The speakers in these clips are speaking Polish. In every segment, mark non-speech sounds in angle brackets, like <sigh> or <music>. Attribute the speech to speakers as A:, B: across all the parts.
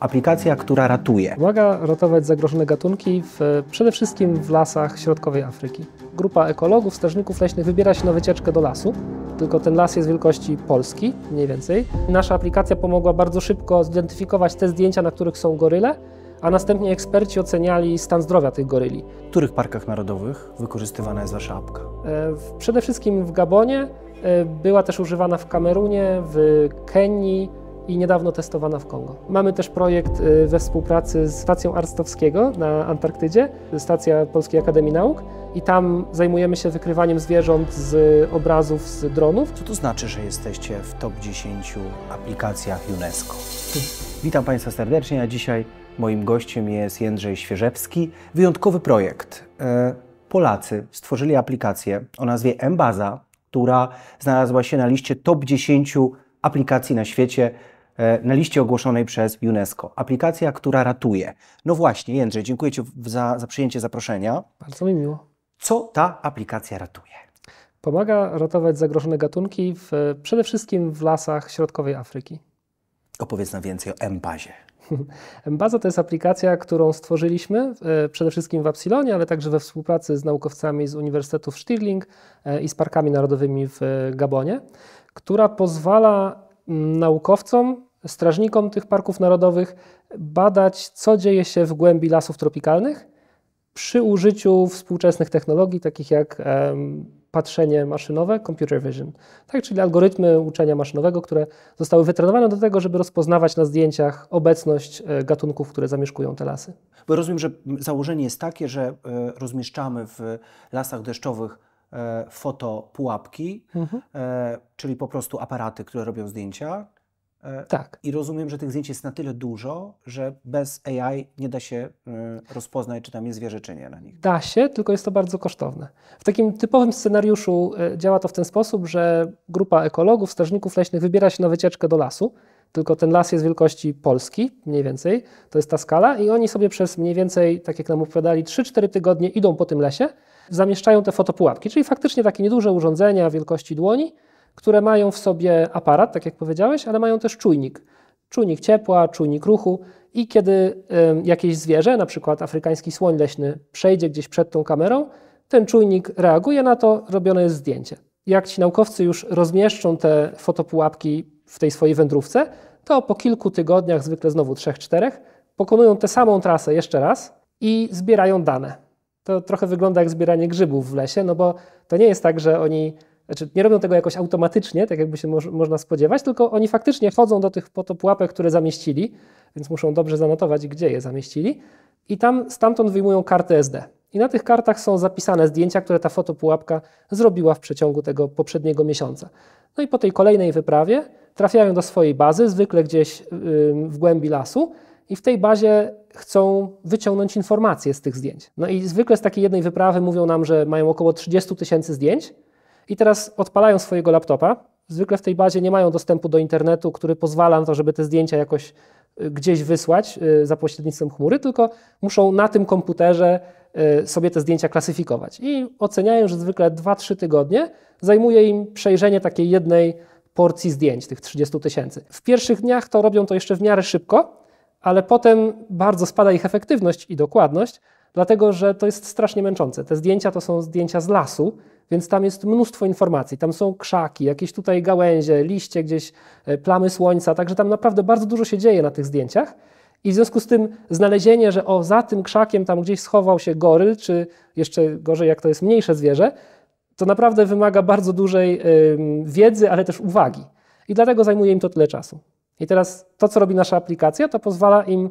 A: Aplikacja, która ratuje.
B: Pomaga ratować zagrożone gatunki w, przede wszystkim w lasach środkowej Afryki. Grupa ekologów, strażników leśnych wybiera się na wycieczkę do lasu, tylko ten las jest wielkości Polski, mniej więcej. Nasza aplikacja pomogła bardzo szybko zidentyfikować te zdjęcia, na których są goryle, a następnie eksperci oceniali stan zdrowia tych goryli. W których parkach narodowych wykorzystywana jest Wasza apka? E, przede wszystkim w Gabonie, e, była też używana w Kamerunie, w Kenii, i niedawno testowana w Kongo. Mamy też projekt y, we współpracy z stacją Arstowskiego na Antarktydzie, stacja Polskiej Akademii Nauk i tam zajmujemy się wykrywaniem zwierząt z obrazów z dronów. Co to
A: znaczy, że jesteście w top 10 aplikacjach UNESCO? Witam Państwa serdecznie, a dzisiaj moim gościem jest Jędrzej Świeżewski. Wyjątkowy projekt. E, Polacy stworzyli aplikację o nazwie Embaza, która znalazła się na liście top 10 aplikacji na świecie E, na liście ogłoszonej przez UNESCO. Aplikacja, która ratuje. No właśnie, Jędrzej, dziękuję Ci za, za przyjęcie zaproszenia. Bardzo mi miło. Co ta aplikacja ratuje?
B: Pomaga ratować zagrożone gatunki w, przede wszystkim w lasach środkowej Afryki.
A: Opowiedz nam więcej o Embazie.
B: <laughs> Embaza to jest aplikacja, którą stworzyliśmy e, przede wszystkim w Epsilonie, ale także we współpracy z naukowcami z Uniwersytetów Stirling e, i z parkami narodowymi w Gabonie, która pozwala naukowcom, strażnikom tych parków narodowych badać, co dzieje się w głębi lasów tropikalnych przy użyciu współczesnych technologii, takich jak patrzenie maszynowe, computer vision, tak, czyli algorytmy uczenia maszynowego, które zostały wytrenowane do tego, żeby rozpoznawać na zdjęciach obecność e, gatunków, które zamieszkują te lasy.
A: Bo rozumiem, że założenie jest takie, że e, rozmieszczamy w lasach deszczowych E, fotopułapki, mhm. E, czyli po prostu aparaty, które robią zdjęcia. E, tak. I rozumiem, że tych zdjęć jest na tyle dużo, że bez AI nie da się rozpoznać, czy tam jest zwierzę, czy nie na nich.
B: Da się, tylko jest to bardzo kosztowne. W takim typowym scenariuszu działa to w ten sposób, że grupa ekologów, strażników leśnych wybiera się na wycieczkę do lasu. Tylko ten las jest wielkości Polski, mniej więcej, to jest ta skala, i oni sobie przez mniej więcej, tak jak nam opowiadali, 3-4 tygodnie idą po tym lesie zamieszczają te fotopułapki, czyli faktycznie takie nieduże urządzenia wielkości dłoni, które mają w sobie aparat, tak jak powiedziałeś, ale mają też czujnik. Czujnik ciepła, czujnik ruchu i kiedy y, jakieś zwierzę, na przykład afrykański słoń leśny, przejdzie gdzieś przed tą kamerą, ten czujnik reaguje na to, robione jest zdjęcie. Jak ci naukowcy już rozmieszczą te fotopułapki w tej swojej wędrówce, to po kilku tygodniach, zwykle znowu trzech, czterech, pokonują tę samą trasę jeszcze raz i zbierają dane to trochę wygląda jak zbieranie grzybów w lesie, no bo to nie jest tak, że oni znaczy nie robią tego jakoś automatycznie, tak jakby się moż, można spodziewać, tylko oni faktycznie chodzą do tych po które zamieścili, więc muszą dobrze zanotować, gdzie je zamieścili, i tam stamtąd wyjmują karty SD. I na tych kartach są zapisane zdjęcia, które ta fotopułapka zrobiła w przeciągu tego poprzedniego miesiąca. No i po tej kolejnej wyprawie trafiają do swojej bazy, zwykle gdzieś yy, w głębi lasu, i w tej bazie chcą wyciągnąć informacje z tych zdjęć. No i zwykle z takiej jednej wyprawy mówią nam, że mają około 30 tysięcy zdjęć i teraz odpalają swojego laptopa. Zwykle w tej bazie nie mają dostępu do internetu, który pozwala na to, żeby te zdjęcia jakoś y, gdzieś wysłać y, za pośrednictwem chmury, tylko muszą na tym komputerze y, sobie te zdjęcia klasyfikować. I oceniają, że zwykle 2-3 tygodnie zajmuje im przejrzenie takiej jednej porcji zdjęć, tych 30 tysięcy. W pierwszych dniach to robią to jeszcze w miarę szybko, ale potem bardzo spada ich efektywność i dokładność, dlatego że to jest strasznie męczące. Te zdjęcia to są zdjęcia z lasu, więc tam jest mnóstwo informacji. Tam są krzaki, jakieś tutaj gałęzie, liście, gdzieś e, plamy słońca, także tam naprawdę bardzo dużo się dzieje na tych zdjęciach. I w związku z tym znalezienie, że o za tym krzakiem tam gdzieś schował się goryl, czy jeszcze gorzej, jak to jest mniejsze zwierzę, to naprawdę wymaga bardzo dużej wiedzy, ale też uwagi. I dlatego zajmuje im to tyle czasu. I teraz to, co robi nasza aplikacja, to pozwala im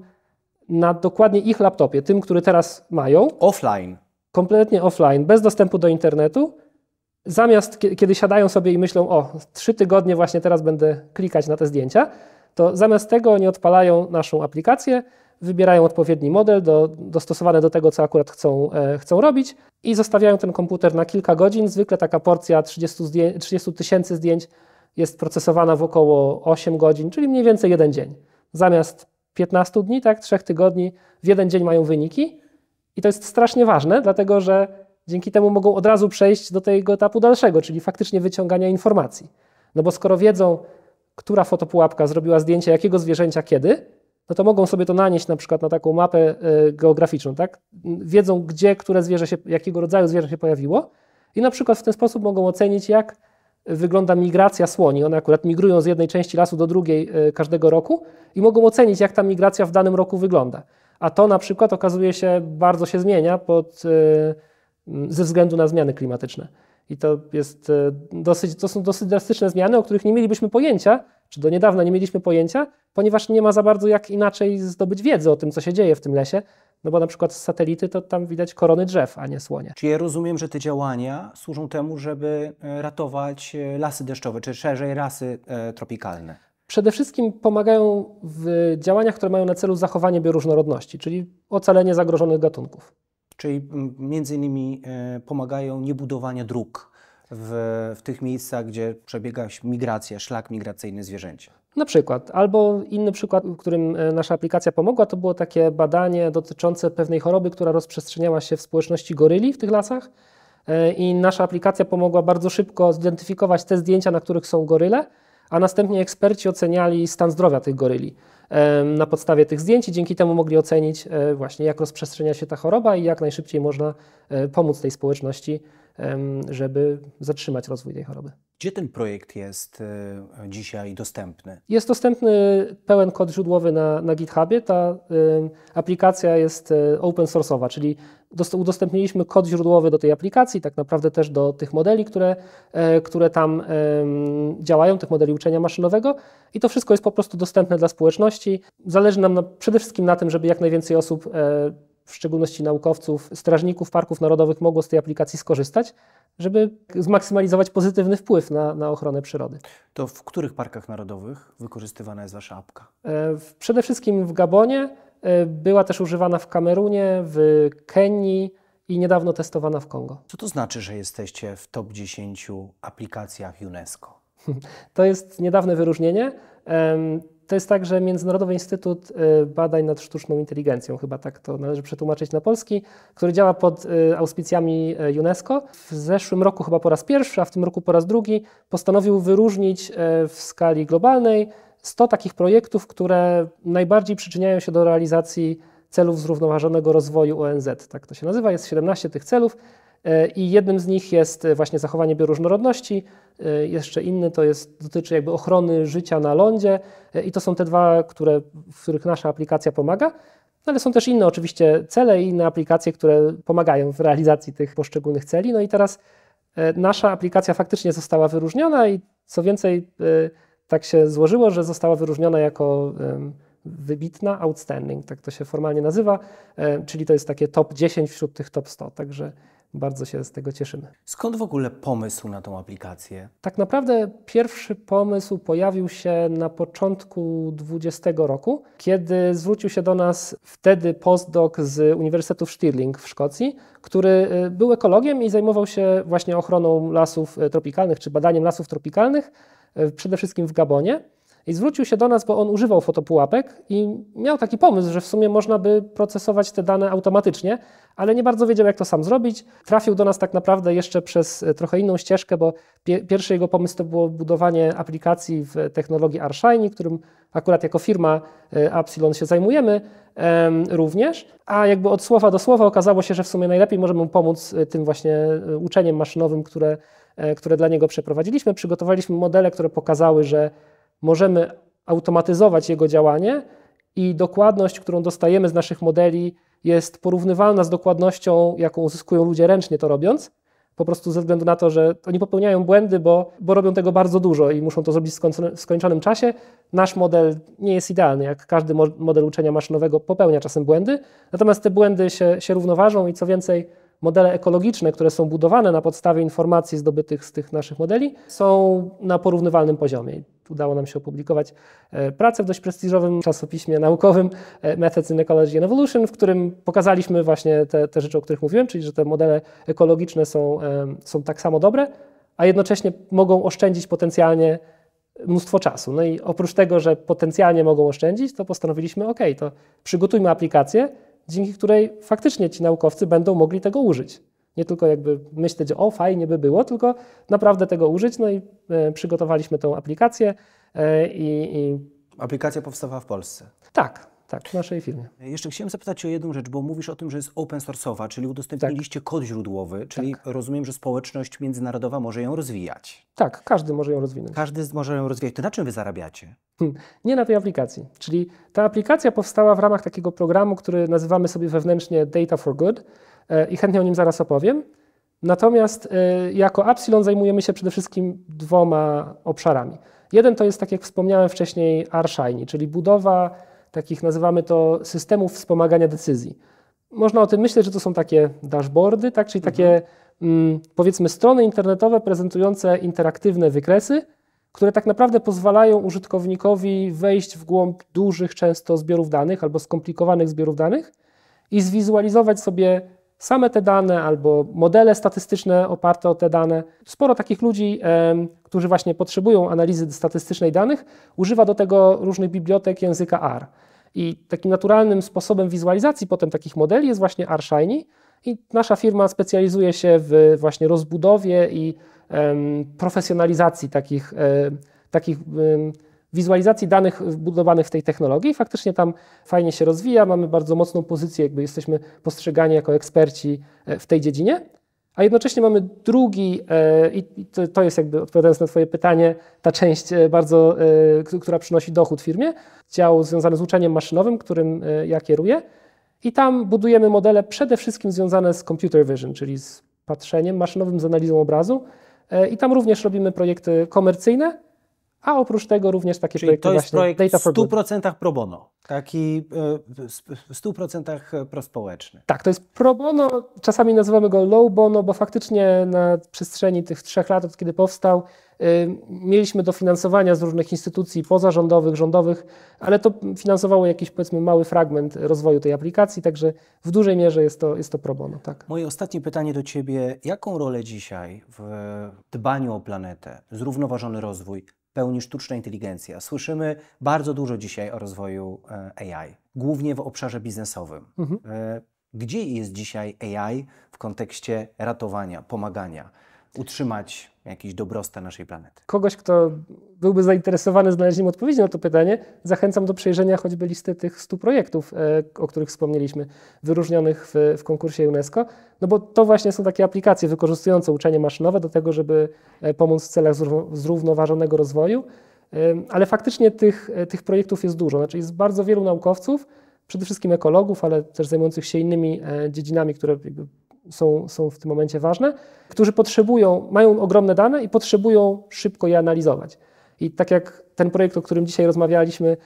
B: na dokładnie ich laptopie, tym, który teraz mają. Offline. Kompletnie offline, bez dostępu do internetu. Zamiast kiedy siadają sobie i myślą, o, trzy tygodnie właśnie teraz będę klikać na te zdjęcia, to zamiast tego oni odpalają naszą aplikację, wybierają odpowiedni model do, dostosowany do tego, co akurat chcą, e, chcą robić i zostawiają ten komputer na kilka godzin. Zwykle taka porcja 30 tysięcy zdjęć jest procesowana w około 8 godzin, czyli mniej więcej jeden dzień. Zamiast 15 dni, tak, 3 tygodni, w jeden dzień mają wyniki. I to jest strasznie ważne, dlatego że dzięki temu mogą od razu przejść do tego etapu dalszego, czyli faktycznie wyciągania informacji. No bo skoro wiedzą, która fotopułapka zrobiła zdjęcie jakiego zwierzęcia kiedy, no to mogą sobie to nanieść na przykład na taką mapę e, geograficzną, tak? Wiedzą, gdzie, które zwierzę się, jakiego rodzaju zwierzę się pojawiło i na przykład w ten sposób mogą ocenić, jak wygląda migracja słoni. One akurat migrują z jednej części lasu do drugiej e, każdego roku i mogą ocenić, jak ta migracja w danym roku wygląda. A to na przykład okazuje się bardzo się zmienia pod, e, ze względu na zmiany klimatyczne. I to, jest e, dosyć, to są dosyć drastyczne zmiany, o których nie mielibyśmy pojęcia, czy do niedawna nie mieliśmy pojęcia, ponieważ nie ma za bardzo jak inaczej zdobyć wiedzy o tym, co się dzieje w tym lesie, no bo na przykład z satelity to tam widać korony drzew, a nie słonie.
A: Czy ja rozumiem, że te działania służą temu, żeby e, ratować e, lasy deszczowe, czy szerzej rasy e, tropikalne?
B: Przede wszystkim pomagają w działaniach, które mają na celu zachowanie bioróżnorodności, czyli ocalenie zagrożonych gatunków.
A: Czyli między innymi pomagają niebudowanie dróg w, w tych miejscach, gdzie przebiega migracja, szlak migracyjny zwierzęcia.
B: Na przykład, albo inny przykład, w którym e, nasza aplikacja pomogła, to było takie badanie dotyczące pewnej choroby, która rozprzestrzeniała się w społeczności goryli w tych lasach. E, I nasza aplikacja pomogła bardzo szybko zidentyfikować te zdjęcia, na których są goryle, a następnie eksperci oceniali stan zdrowia tych goryli e, na podstawie tych zdjęć i dzięki temu mogli ocenić właśnie jak rozprzestrzenia się ta choroba i jak najszybciej można pomóc tej społeczności, żeby zatrzymać rozwój tej choroby.
A: Gdzie ten projekt jest e, dzisiaj dostępny?
B: Jest dostępny pełen kod źródłowy na, na GitHubie. Ta y, aplikacja jest e, open source'owa, czyli udostępniliśmy kod źródłowy do tej aplikacji, tak naprawdę też do tych modeli, które, y, które tam y, działają, tych modeli uczenia maszynowego i to wszystko jest po prostu dostępne dla społeczności. Zależy nam na, przede wszystkim na tym, żeby jak najwięcej osób w szczególności naukowców, strażników parków narodowych mogło z tej aplikacji skorzystać, żeby zmaksymalizować pozytywny wpływ na, na ochronę przyrody.
A: To w których parkach narodowych wykorzystywana jest Wasza apka?
B: E, przede wszystkim w Gabonie, e, była też używana w Kamerunie, w Kenii i niedawno testowana w Kongo.
A: Co to znaczy, że jesteście w top 10 aplikacjach UNESCO?
B: <laughs> To jest niedawne wyróżnienie. To jest tak, że Międzynarodowy Instytut y, Badań nad Sztuczną Inteligencją, chyba tak to należy przetłumaczyć na polski, który działa pod y, auspicjami y, UNESCO. W zeszłym roku chyba po raz pierwszy, a w tym roku po raz drugi postanowił wyróżnić w skali globalnej 100 takich projektów, które najbardziej przyczyniają się do realizacji celów zrównoważonego rozwoju ONZ. Tak to się nazywa. Jest 17 tych celów. I jednym z nich jest e, właśnie zachowanie bioróżnorodności, e, jeszcze inny to jest, dotyczy jakby ochrony życia na lądzie e, i to są te dwa, które, w których nasza aplikacja pomaga. No ale są też inne oczywiście cele i inne aplikacje, które pomagają w realizacji tych poszczególnych celi. No i teraz nasza aplikacja faktycznie została wyróżniona i co więcej, tak się złożyło, że została wyróżniona jako wybitna, outstanding, tak to się formalnie nazywa, czyli to jest takie top 10 wśród tych top 100. Także bardzo się z tego cieszymy.
A: Skąd w ogóle pomysł na tą aplikację?
B: Tak naprawdę pierwszy pomysł pojawił się na początku 2020 roku, kiedy zwrócił się do nas wtedy postdoc z Uniwersytetu w Stirling w Szkocji, który y, był ekologiem i zajmował się właśnie ochroną lasów y, tropikalnych czy badaniem lasów tropikalnych, y, przede wszystkim w Gabonie. I zwrócił się do nas, bo on używał fotopułapek i miał taki pomysł, że w sumie można by procesować te dane automatycznie, ale nie bardzo wiedział, jak to sam zrobić. Trafił do nas tak naprawdę jeszcze przez e, trochę inną ścieżkę, bo pie pierwszy jego pomysł to było budowanie aplikacji w technologii Arshiny, którym akurat jako firma e, Epsilon się zajmujemy em, również. A jakby od słowa do słowa okazało się, że w sumie najlepiej możemy mu pomóc e, tym właśnie uczeniem maszynowym, które, które dla niego przeprowadziliśmy. Przygotowaliśmy modele, które pokazały, że możemy automatyzować jego działanie i dokładność, którą dostajemy z naszych modeli, jest porównywalna z dokładnością, jaką uzyskują ludzie ręcznie to robiąc. Po prostu ze względu na to, że oni popełniają błędy, bo, bo robią tego bardzo dużo i muszą to zrobić w skończonym czasie. Nasz model nie jest idealny. Jak każdy model uczenia maszynowego popełnia czasem błędy, natomiast te błędy się, się równoważą i co więcej, modele ekologiczne, które są budowane na podstawie informacji zdobytych z tych naszych modeli, są na porównywalnym poziomie udało nam się opublikować e, pracę w dość prestiżowym czasopiśmie naukowym e, Methods in Ecology and Evolution, w którym pokazaliśmy właśnie te, te rzeczy, o których mówiłem, czyli że te modele ekologiczne są, e, są tak samo dobre, a jednocześnie mogą oszczędzić potencjalnie mnóstwo czasu. No i oprócz tego, że potencjalnie mogą oszczędzić, to postanowiliśmy, ok, to przygotujmy aplikację, dzięki której faktycznie ci naukowcy będą mogli tego użyć. Nie tylko jakby myśleć, o fajnie by było, tylko naprawdę tego użyć. No i e, przygotowaliśmy tą aplikację e, i, i... Aplikacja powstawała w Polsce? Tak, tak, w naszej
A: firmie. Jeszcze chciałem zapytać o jedną rzecz, bo mówisz o tym, że jest open source'owa, czyli udostępniliście tak. kod źródłowy, czyli tak. rozumiem, że społeczność międzynarodowa może ją rozwijać.
B: Tak, każdy może ją rozwinąć. Każdy może ją rozwijać. To na czym wy zarabiacie? <laughs> nie na tej aplikacji. Czyli ta aplikacja powstała w ramach takiego programu, który nazywamy sobie wewnętrznie Data for Good. E, i chętnie o nim zaraz opowiem. Natomiast e, jako Epsilon zajmujemy się przede wszystkim dwoma obszarami. Jeden to jest, tak jak wspomniałem wcześniej, R-Shiny, czyli budowa takich, nazywamy to, systemów wspomagania decyzji. Można o tym myśleć, że to są takie dashboardy, tak? czyli mhm. takie mm, powiedzmy strony internetowe prezentujące interaktywne wykresy, które tak naprawdę pozwalają użytkownikowi wejść w głąb dużych często zbiorów danych albo skomplikowanych zbiorów danych i zwizualizować sobie same te dane albo modele statystyczne oparte o te dane. Sporo takich ludzi, którzy właśnie potrzebują analizy statystycznej danych, używa do tego różnych bibliotek języka R. I takim naturalnym sposobem wizualizacji potem takich modeli jest właśnie R Shiny. I nasza firma specjalizuje się w właśnie rozbudowie i profesjonalizacji takich, e, takich wizualizacji danych wbudowanych w tej technologii. Faktycznie tam fajnie się rozwija, mamy bardzo mocną pozycję, jakby jesteśmy postrzegani jako eksperci e, w tej dziedzinie. A jednocześnie mamy drugi, e, i to jest jakby odpowiadając na Twoje pytanie, ta część e, bardzo, która przynosi dochód firmie, dział związany z uczeniem maszynowym, którym ja kieruję. I tam budujemy modele przede wszystkim związane z computer vision, czyli z patrzeniem maszynowym, z analizą obrazu. I tam również robimy projekty komercyjne, a oprócz tego również takie Czyli projekty to jest projekt Data w
A: 100% pro bono, taki e, w 100% e, prospołeczny.
B: Tak, to jest pro bono, czasami nazywamy go low bono, bo faktycznie na przestrzeni tych trzech lat, od kiedy powstał, e, mieliśmy dofinansowania z różnych instytucji pozarządowych, rządowych, ale to finansowało jakiś powiedzmy mały fragment rozwoju tej aplikacji, także w dużej mierze jest to, jest to pro bono. Tak.
A: Moje ostatnie pytanie do Ciebie. Jaką rolę dzisiaj w dbaniu o planetę, zrównoważony rozwój pełni sztuczna inteligencja. Słyszymy bardzo dużo dzisiaj o rozwoju e, AI, głównie w obszarze biznesowym. Mhm. E, gdzie jest dzisiaj AI w kontekście ratowania, pomagania? utrzymać jakiś dobrostan naszej planety.
B: Kogoś, kto byłby zainteresowany znalezieniem odpowiedzi na to pytanie, zachęcam do przejrzenia choćby listy tych 100 projektów, e, o których wspomnieliśmy, wyróżnionych w, w konkursie UNESCO, no bo to właśnie są takie aplikacje wykorzystujące uczenie maszynowe do tego, żeby e, pomóc w celach zrównoważonego rozwoju. E, ale faktycznie tych, tych projektów jest dużo, znaczy jest bardzo wielu naukowców, przede wszystkim ekologów, ale też zajmujących się innymi dziedzinami, które są, są w tym momencie ważne, którzy potrzebują, mają ogromne dane i potrzebują szybko je analizować. I tak jak ten projekt, o którym dzisiaj rozmawialiśmy,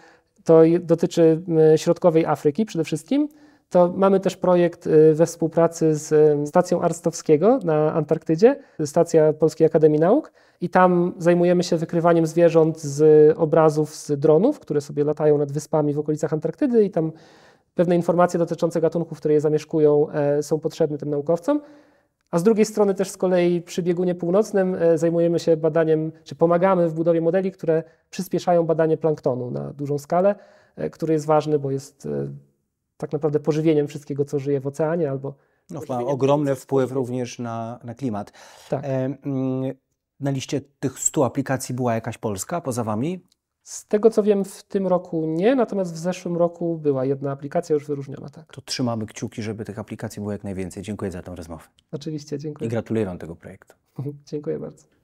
B: to dotyczy środkowej Afryki przede wszystkim, to mamy też projekt y, we współpracy z y, stacją Arstowskiego na Antarktydzie, stacja Polskiej Akademii Nauk i tam zajmujemy się wykrywaniem zwierząt z obrazów z dronów, które sobie latają nad wyspami w okolicach Antarktydy i tam pewne informacje dotyczące gatunków, które je zamieszkują, e, są potrzebne tym naukowcom. A z drugiej strony też z kolei przy biegunie północnym e, zajmujemy się badaniem, czy pomagamy w budowie modeli, które przyspieszają badanie planktonu na dużą skalę, e, który jest ważny, bo jest tak naprawdę pożywieniem wszystkiego, co żyje w oceanie albo. No, ma ogromny
A: wpływ również na, na klimat. Tak. E, mm, na liście tych 100 aplikacji była jakaś Polska poza Wami?
B: Z tego co wiem, w tym roku nie, natomiast w zeszłym roku była jedna aplikacja już wyróżniona. Tak.
A: To trzymamy kciuki, żeby tych aplikacji było jak najwięcej. Dziękuję za tę rozmowę.
B: Oczywiście, dziękuję. I gratuluję
A: Wam tego projektu.
B: <laughs> dziękuję bardzo.